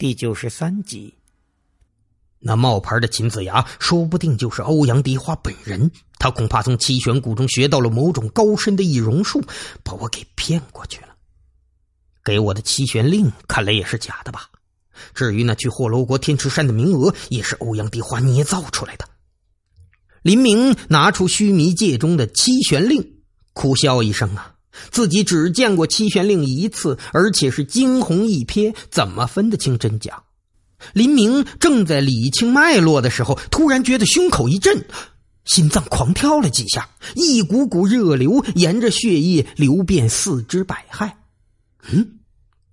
第九十三集，那冒牌的秦子牙说不定就是欧阳迪花本人，他恐怕从七玄谷中学到了某种高深的易容术，把我给骗过去了。给我的七玄令看来也是假的吧？至于那去霍楼国天池山的名额，也是欧阳迪花捏造出来的。林明拿出须弥界中的七玄令，苦笑一声啊。自己只见过七玄令一次，而且是惊鸿一瞥，怎么分得清真假？林明正在理清脉络的时候，突然觉得胸口一震，心脏狂跳了几下，一股股热流沿着血液流遍四肢百骸。嗯，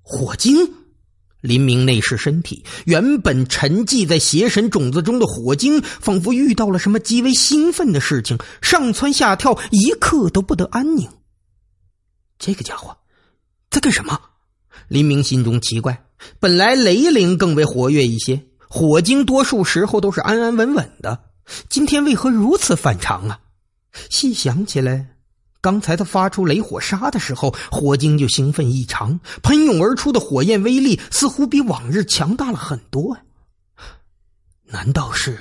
火精！林明内视身体，原本沉寂在邪神种子中的火精，仿佛遇到了什么极为兴奋的事情，上蹿下跳，一刻都不得安宁。这个家伙在干什么？林明心中奇怪。本来雷灵更为活跃一些，火精多数时候都是安安稳稳的。今天为何如此反常啊？细想起来，刚才他发出雷火杀的时候，火精就兴奋异常，喷涌而出的火焰威力似乎比往日强大了很多啊！难道是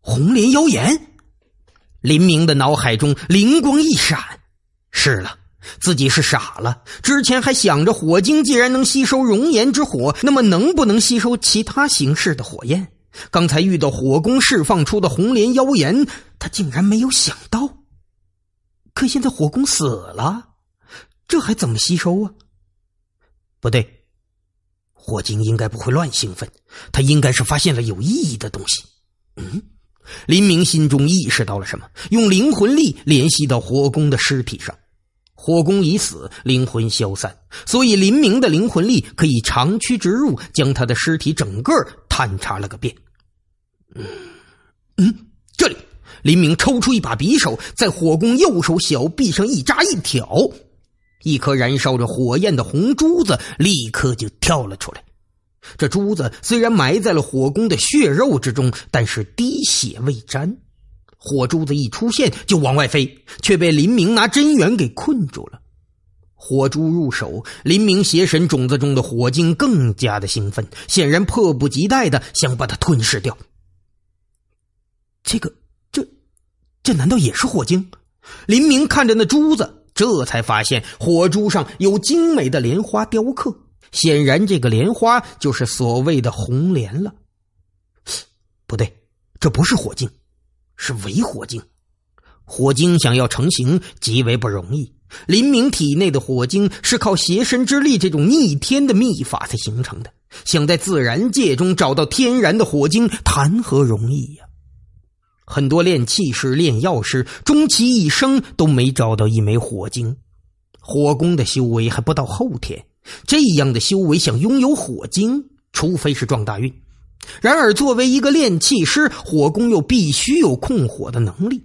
红莲妖炎？林明的脑海中灵光一闪：是了。自己是傻了，之前还想着火精既然能吸收熔岩之火，那么能不能吸收其他形式的火焰？刚才遇到火攻释放出的红莲妖炎，他竟然没有想到。可现在火攻死了，这还怎么吸收啊？不对，火精应该不会乱兴奋，他应该是发现了有意义的东西。嗯，林明心中意识到了什么，用灵魂力联系到火攻的尸体上。火攻已死，灵魂消散，所以林明的灵魂力可以长驱直入，将他的尸体整个探查了个遍。嗯嗯，这里，林明抽出一把匕首，在火攻右手小臂上一扎一挑，一颗燃烧着火焰的红珠子立刻就跳了出来。这珠子虽然埋在了火攻的血肉之中，但是滴血未沾。火珠子一出现就往外飞，却被林明拿真元给困住了。火珠入手，林明邪神种子中的火精更加的兴奋，显然迫不及待的想把它吞噬掉。这个，这，这难道也是火精？林明看着那珠子，这才发现火珠上有精美的莲花雕刻，显然这个莲花就是所谓的红莲了。不对，这不是火精。是伪火晶，火晶想要成型极为不容易。林明体内的火晶是靠邪神之力这种逆天的秘法才形成的，想在自然界中找到天然的火晶，谈何容易呀！很多炼气师、炼药师，终其一生都没找到一枚火晶。火攻的修为还不到后天，这样的修为想拥有火晶，除非是撞大运。然而，作为一个炼器师，火攻又必须有控火的能力。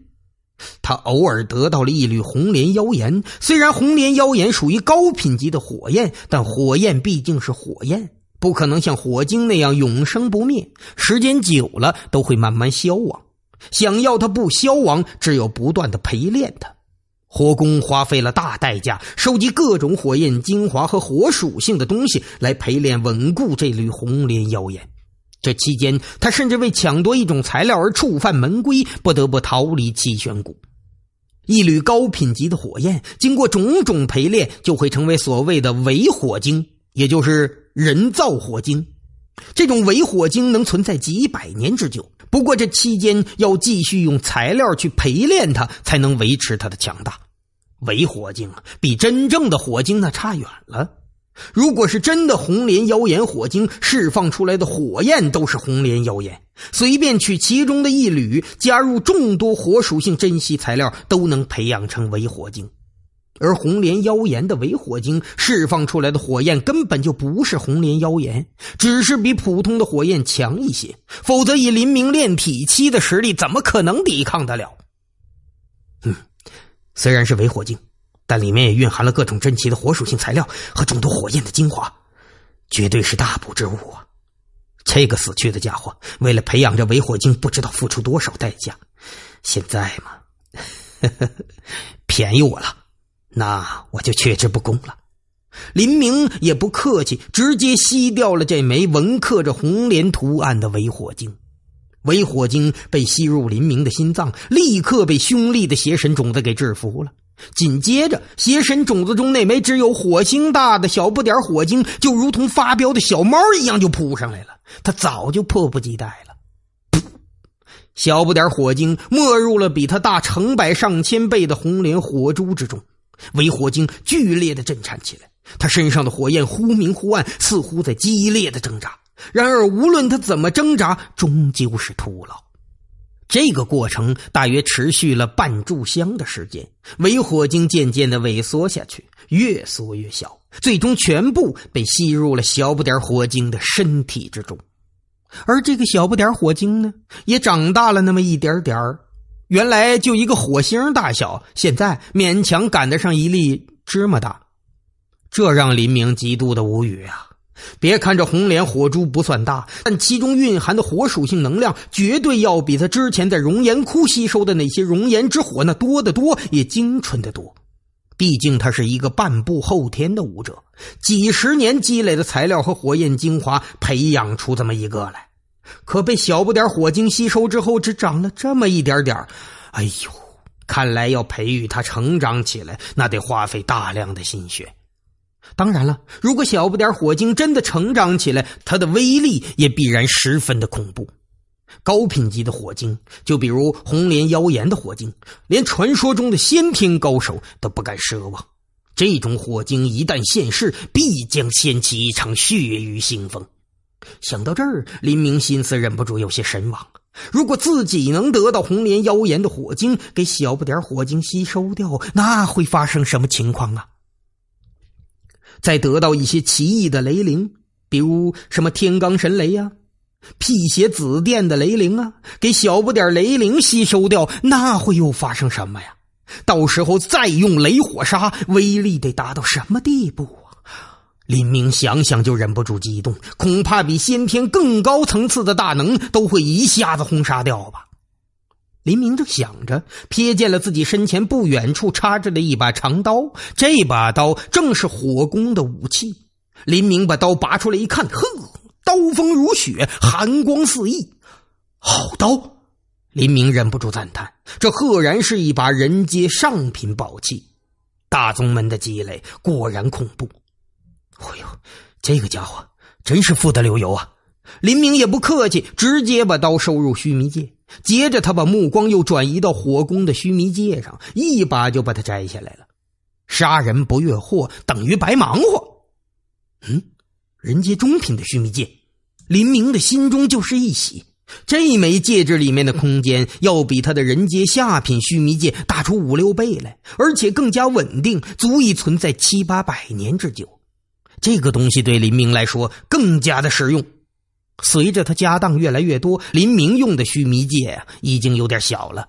他偶尔得到了一缕红莲妖炎，虽然红莲妖炎属于高品级的火焰，但火焰毕竟是火焰，不可能像火晶那样永生不灭。时间久了，都会慢慢消亡。想要它不消亡，只有不断的陪练它。火攻花费了大代价，收集各种火焰精华和火属性的东西来陪练稳固这缕红莲妖炎。这期间，他甚至为抢夺一种材料而触犯门规，不得不逃离七玄谷。一缕高品级的火焰，经过种种陪练，就会成为所谓的伪火晶，也就是人造火晶。这种伪火晶能存在几百年之久，不过这期间要继续用材料去陪练它，才能维持它的强大。伪火晶比真正的火晶那差远了。如果是真的红莲妖炎火晶释放出来的火焰都是红莲妖炎，随便取其中的一缕，加入众多火属性珍稀材料，都能培养成伪火晶。而红莲妖炎的伪火晶释放出来的火焰根本就不是红莲妖炎，只是比普通的火焰强一些。否则以林明炼体期的实力，怎么可能抵抗得了？嗯，虽然是伪火晶。但里面也蕴含了各种珍奇的火属性材料和众多火焰的精华，绝对是大补之物啊！这个死去的家伙为了培养这伪火精，不知道付出多少代价。现在嘛，呵呵，便宜我了，那我就却之不恭了。林明也不客气，直接吸掉了这枚纹刻着红莲图案的伪火精。伪火精被吸入林明的心脏，立刻被凶厉的邪神种子给制服了。紧接着，邪神种子中那枚只有火星大的小不点火精，就如同发飙的小猫一样，就扑上来了。他早就迫不及待了。小不点火精没入了比他大成百上千倍的红莲火珠之中，为火精剧烈的震颤起来，他身上的火焰忽明忽暗，似乎在激烈的挣扎。然而，无论他怎么挣扎，终究是徒劳。这个过程大约持续了半炷香的时间，伪火精渐渐的萎缩下去，越缩越小，最终全部被吸入了小不点儿火精的身体之中。而这个小不点儿火精呢，也长大了那么一点点儿，原来就一个火星大小，现在勉强赶得上一粒芝麻大，这让林明极度的无语啊。别看这红莲火珠不算大，但其中蕴含的火属性能量，绝对要比他之前在熔岩窟吸收的那些熔岩之火那多得多，也精纯得多。毕竟他是一个半步后天的武者，几十年积累的材料和火焰精华，培养出这么一个来，可被小不点火精吸收之后，只长了这么一点点儿。哎呦，看来要培育他成长起来，那得花费大量的心血。当然了，如果小不点火精真的成长起来，它的威力也必然十分的恐怖。高品级的火精，就比如红莲妖炎的火精，连传说中的先天高手都不敢奢望。这种火精一旦现世，必将掀起一场血雨腥风。想到这儿，林明心思忍不住有些神往。如果自己能得到红莲妖炎的火精，给小不点火精吸收掉，那会发生什么情况啊？再得到一些奇异的雷灵，比如什么天罡神雷呀、辟邪紫电的雷灵啊，给小不点雷灵吸收掉，那会又发生什么呀？到时候再用雷火杀，威力得达到什么地步啊？林明想想就忍不住激动，恐怕比先天更高层次的大能都会一下子轰杀掉吧。林明正想着，瞥见了自己身前不远处插着的一把长刀。这把刀正是火攻的武器。林明把刀拔出来一看，呵，刀锋如雪，寒光四溢，好刀！林明忍不住赞叹：“这赫然是一把人阶上品宝器，大宗门的积累果然恐怖。”哎呦，这个家伙真是富得流油啊！林明也不客气，直接把刀收入须弥界。接着，他把目光又转移到火攻的须弥戒上，一把就把它摘下来了。杀人不越货，等于白忙活。嗯，人阶中品的须弥戒，林明的心中就是一喜。这枚戒指里面的空间要比他的人阶下品须弥戒大出五六倍来，而且更加稳定，足以存在七八百年之久。这个东西对林明来说更加的实用。随着他家当越来越多，林明用的须弥戒已经有点小了。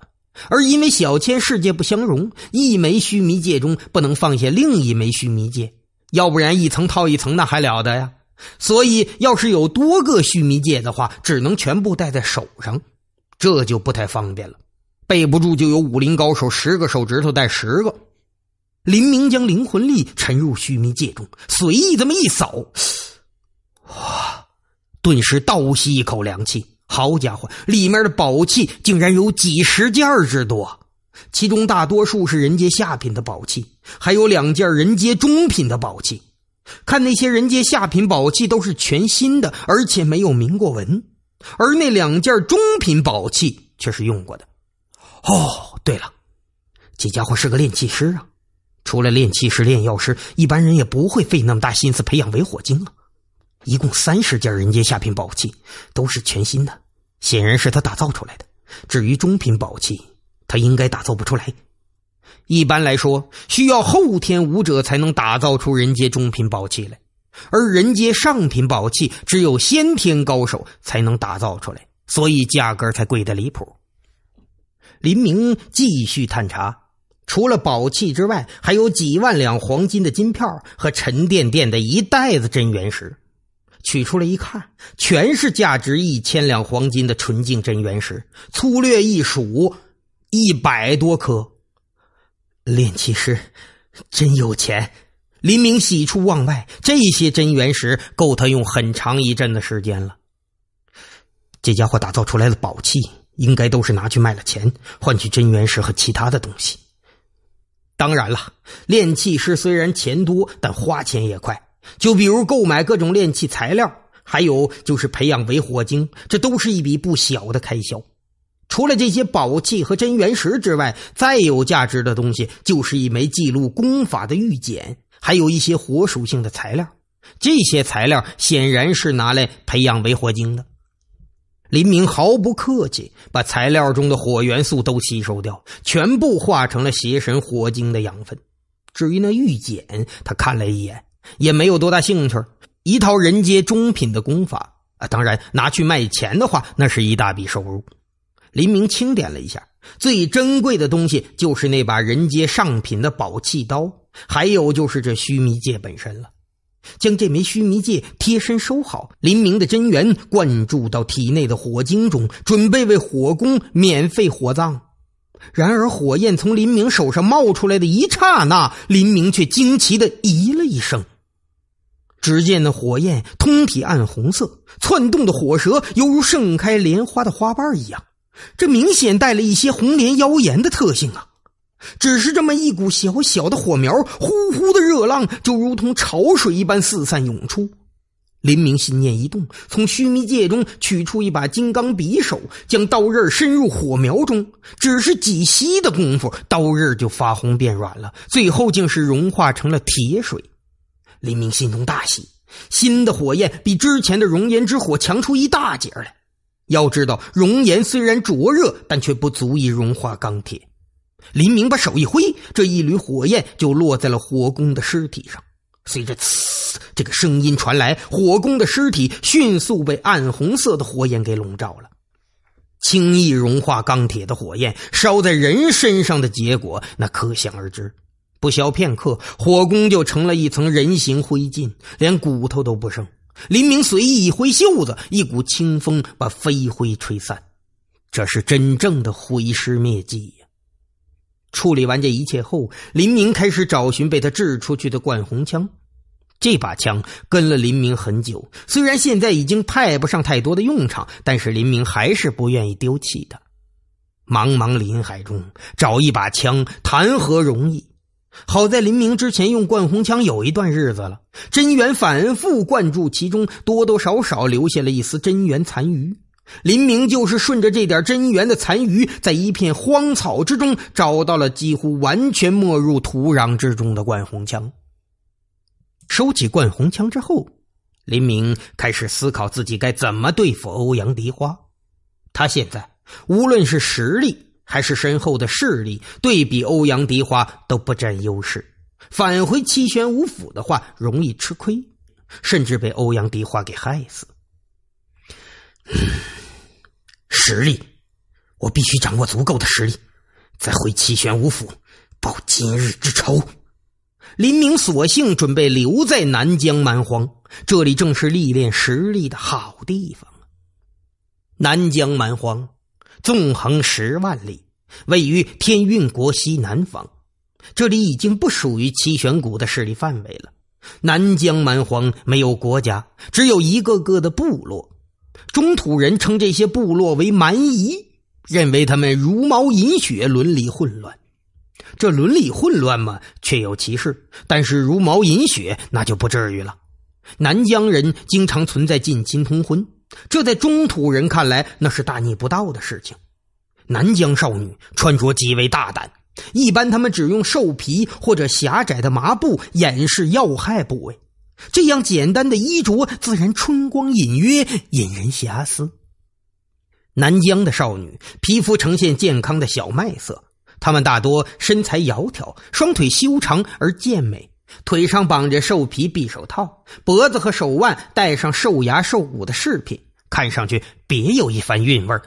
而因为小千世界不相容，一枚须弥戒中不能放下另一枚须弥戒，要不然一层套一层，那还了得呀。所以，要是有多个须弥戒的话，只能全部戴在手上，这就不太方便了。备不住就有武林高手十个手指头戴十个。林明将灵魂力沉入须弥戒中，随意这么一扫。顿时倒吸一口凉气，好家伙，里面的宝器竟然有几十件之多，其中大多数是人阶下品的宝器，还有两件人阶中品的宝器。看那些人阶下品宝器都是全新的，而且没有铭过文，而那两件中品宝器却是用过的。哦，对了，这家伙是个炼器师啊！除了炼器师、炼药师，一般人也不会费那么大心思培养为火精了。一共三十件人阶下品宝器，都是全新的，显然是他打造出来的。至于中品宝器，他应该打造不出来。一般来说，需要后天武者才能打造出人阶中品宝器来，而人阶上品宝器只有先天高手才能打造出来，所以价格才贵得离谱。林明继续探查，除了宝器之外，还有几万两黄金的金票和沉甸甸的一袋子真元石。取出来一看，全是价值一千两黄金的纯净真元石，粗略一数，一百多颗。炼气师真有钱！林明喜出望外，这些真元石够他用很长一阵的时间了。这家伙打造出来的宝器，应该都是拿去卖了钱，换取真元石和其他的东西。当然了，炼气师虽然钱多，但花钱也快。就比如购买各种炼器材料，还有就是培养维火精，这都是一笔不小的开销。除了这些宝器和真元石之外，再有价值的东西就是一枚记录功法的玉简，还有一些火属性的材料。这些材料显然是拿来培养维火精的。林明毫不客气，把材料中的火元素都吸收掉，全部化成了邪神火精的养分。至于那玉简，他看了一眼。也没有多大兴趣，一套人阶中品的功法啊，当然拿去卖钱的话，那是一大笔收入。林明清点了一下，最珍贵的东西就是那把人阶上品的宝器刀，还有就是这须弥戒本身了。将这枚须弥戒贴身收好，林明的真元灌注到体内的火精中，准备为火功免费火葬。然而火焰从林明手上冒出来的一刹那，林明却惊奇的咦了一声。只见那火焰通体暗红色，窜动的火舌犹如盛开莲花的花瓣一样，这明显带了一些红莲妖炎的特性啊！只是这么一股小小的火苗，呼呼的热浪就如同潮水一般四散涌出。林明心念一动，从须弥界中取出一把金刚匕首，将刀刃伸入火苗中。只是几息的功夫，刀刃就发红变软了，最后竟是融化成了铁水。林明心中大喜，新的火焰比之前的熔岩之火强出一大截来。要知道，熔岩虽然灼热，但却不足以融化钢铁。林明把手一挥，这一缕火焰就落在了火攻的尸体上。随着“呲”这个声音传来，火攻的尸体迅速被暗红色的火焰给笼罩了。轻易融化钢铁的火焰，烧在人身上的结果，那可想而知。不消片刻，火攻就成了一层人形灰烬，连骨头都不剩。林明随意一挥袖子，一股清风把飞灰吹散。这是真正的毁尸灭迹呀！处理完这一切后，林明开始找寻被他掷出去的灌红枪。这把枪跟了林明很久，虽然现在已经派不上太多的用场，但是林明还是不愿意丢弃的。茫茫林海中找一把枪，谈何容易？好在林明之前用灌红枪有一段日子了，真元反复灌注其中，多多少少留下了一丝真元残余。林明就是顺着这点真元的残余，在一片荒草之中找到了几乎完全没入土壤之中的灌红枪。收起灌红枪之后，林明开始思考自己该怎么对付欧阳梨花。他现在无论是实力。还是身后的势力对比欧阳迪花都不占优势。返回七玄五府的话，容易吃亏，甚至被欧阳迪花给害死。实力，我必须掌握足够的实力，再回七玄五府报今日之仇。林明索性准备留在南疆蛮荒，这里正是历练实力的好地方啊！南疆蛮荒。纵横十万里，位于天运国西南方，这里已经不属于七玄谷的势力范围了。南疆蛮荒没有国家，只有一个个的部落。中土人称这些部落为蛮夷，认为他们茹毛饮血，伦理混乱。这伦理混乱嘛，确有其事；但是茹毛饮血，那就不至于了。南疆人经常存在近亲通婚。这在中土人看来，那是大逆不道的事情。南疆少女穿着极为大胆，一般他们只用兽皮或者狭窄的麻布掩饰要害部位，这样简单的衣着自然春光隐约，引人遐思。南疆的少女皮肤呈现健康的小麦色，她们大多身材窈窕，双腿修长而健美。腿上绑着兽皮匕首套，脖子和手腕戴上兽牙、兽骨的饰品，看上去别有一番韵味儿。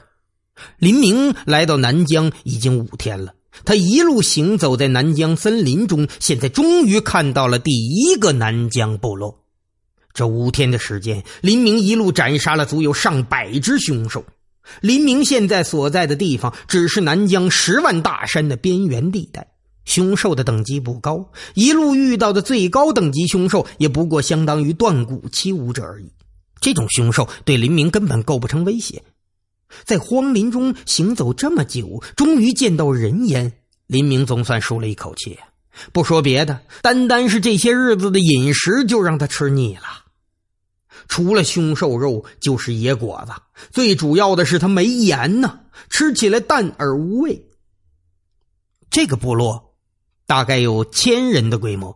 林明来到南疆已经五天了，他一路行走在南疆森林中，现在终于看到了第一个南疆部落。这五天的时间，林明一路斩杀了足有上百只凶兽。林明现在所在的地方，只是南疆十万大山的边缘地带。凶兽的等级不高，一路遇到的最高等级凶兽也不过相当于断骨期武者而已。这种凶兽对林明根本构不成威胁。在荒林中行走这么久，终于见到人烟，林明总算舒了一口气。不说别的，单单是这些日子的饮食就让他吃腻了，除了凶兽肉就是野果子，最主要的是他没盐呢，吃起来淡而无味。这个部落。大概有千人的规模，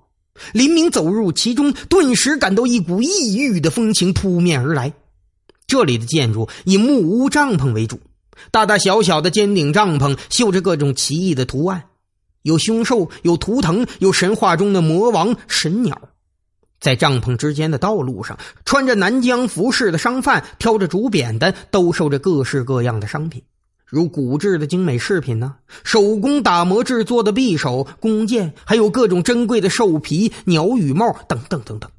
林明走入其中，顿时感到一股异域的风情扑面而来。这里的建筑以木屋、帐篷为主，大大小小的尖顶帐篷绣着各种奇异的图案，有凶兽，有图腾，有神话中的魔王、神鸟。在帐篷之间的道路上，穿着南疆服饰的商贩挑着竹扁担，兜售着各式各样的商品。如骨制的精美饰品呢，手工打磨制作的匕首、弓箭，还有各种珍贵的兽皮、鸟羽帽等等等等。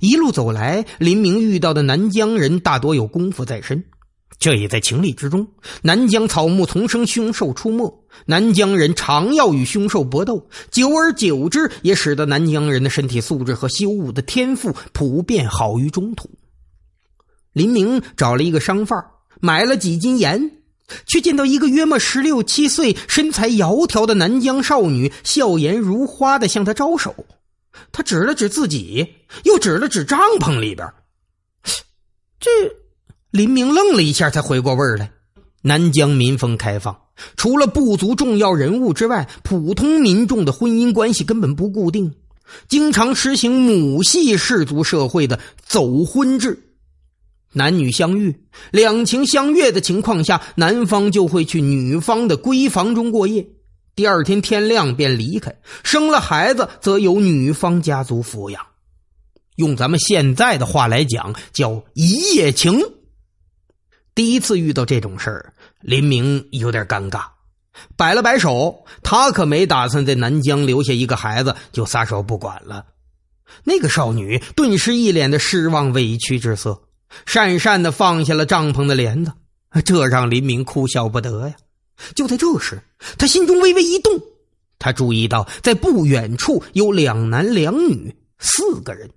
一路走来，林明遇到的南疆人大多有功夫在身，这也在情理之中。南疆草木丛生，凶兽出没，南疆人常要与凶兽搏斗，久而久之，也使得南疆人的身体素质和修武的天赋普遍好于中土。林明找了一个商贩，买了几斤盐。却见到一个约莫十六七岁、身材窈窕的南疆少女，笑颜如花的向他招手。他指了指自己，又指了指帐篷里边。这林明愣了一下，才回过味儿来。南疆民风开放，除了部族重要人物之外，普通民众的婚姻关系根本不固定，经常实行母系氏族社会的走婚制。男女相遇，两情相悦的情况下，男方就会去女方的闺房中过夜，第二天天亮便离开。生了孩子，则由女方家族抚养。用咱们现在的话来讲，叫一夜情。第一次遇到这种事儿，林明有点尴尬，摆了摆手，他可没打算在南疆留下一个孩子就撒手不管了。那个少女顿时一脸的失望委屈之色。讪讪的放下了帐篷的帘子，这让林明哭笑不得呀。就在这时，他心中微微一动，他注意到在不远处有两男两女四个人，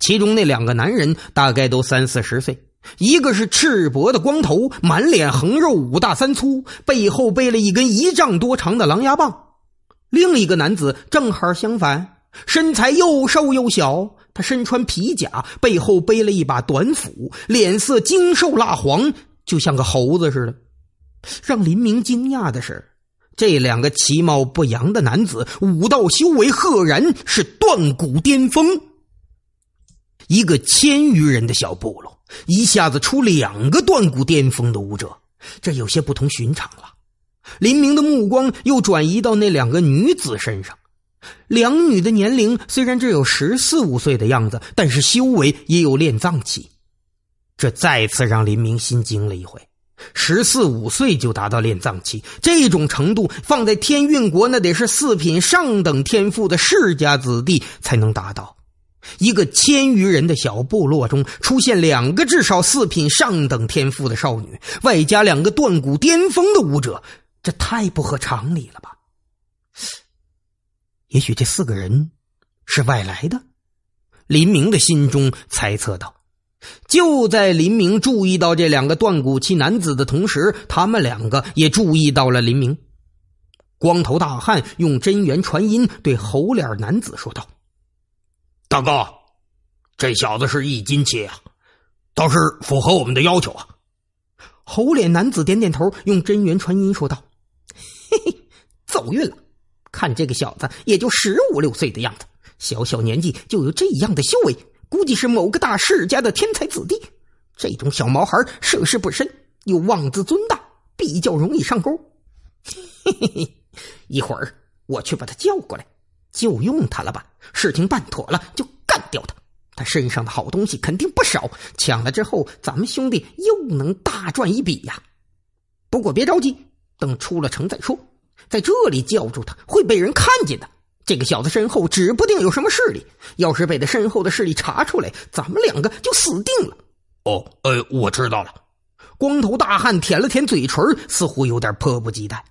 其中那两个男人大概都三四十岁，一个是赤膊的光头，满脸横肉，五大三粗，背后背了一根一丈多长的狼牙棒；另一个男子正好相反。身材又瘦又小，他身穿皮甲，背后背了一把短斧，脸色精瘦蜡黄，就像个猴子似的。让林明惊讶的是，这两个其貌不扬的男子，武道修为赫然是断骨巅峰。一个千余人的小部落，一下子出两个断骨巅峰的武者，这有些不同寻常了。林明的目光又转移到那两个女子身上。两女的年龄虽然只有十四五岁的样子，但是修为也有炼脏期，这再次让林明心惊了一回。十四五岁就达到炼脏期，这种程度放在天运国，那得是四品上等天赋的世家子弟才能达到。一个千余人的小部落中出现两个至少四品上等天赋的少女，外加两个断骨巅峰的武者，这太不合常理了吧？也许这四个人是外来的，林明的心中猜测道。就在林明注意到这两个断骨期男子的同时，他们两个也注意到了林明。光头大汉用真元传音对猴脸男子说道：“大哥，这小子是一斤期啊，倒是符合我们的要求啊。”猴脸男子点点头，用真元传音说道：“嘿嘿，走运了。”看这个小子，也就十五六岁的样子，小小年纪就有这样的修为，估计是某个大世家的天才子弟。这种小毛孩涉世不深，又妄自尊大，比较容易上钩。嘿嘿嘿，一会儿我去把他叫过来，就用他了吧。事情办妥了就干掉他，他身上的好东西肯定不少，抢了之后咱们兄弟又能大赚一笔呀。不过别着急，等出了城再说。在这里叫住他，会被人看见的。这个小子身后指不定有什么势力，要是被他身后的势力查出来，咱们两个就死定了。哦，呃，我知道了。光头大汉舔了舔嘴唇，似乎有点迫不及待。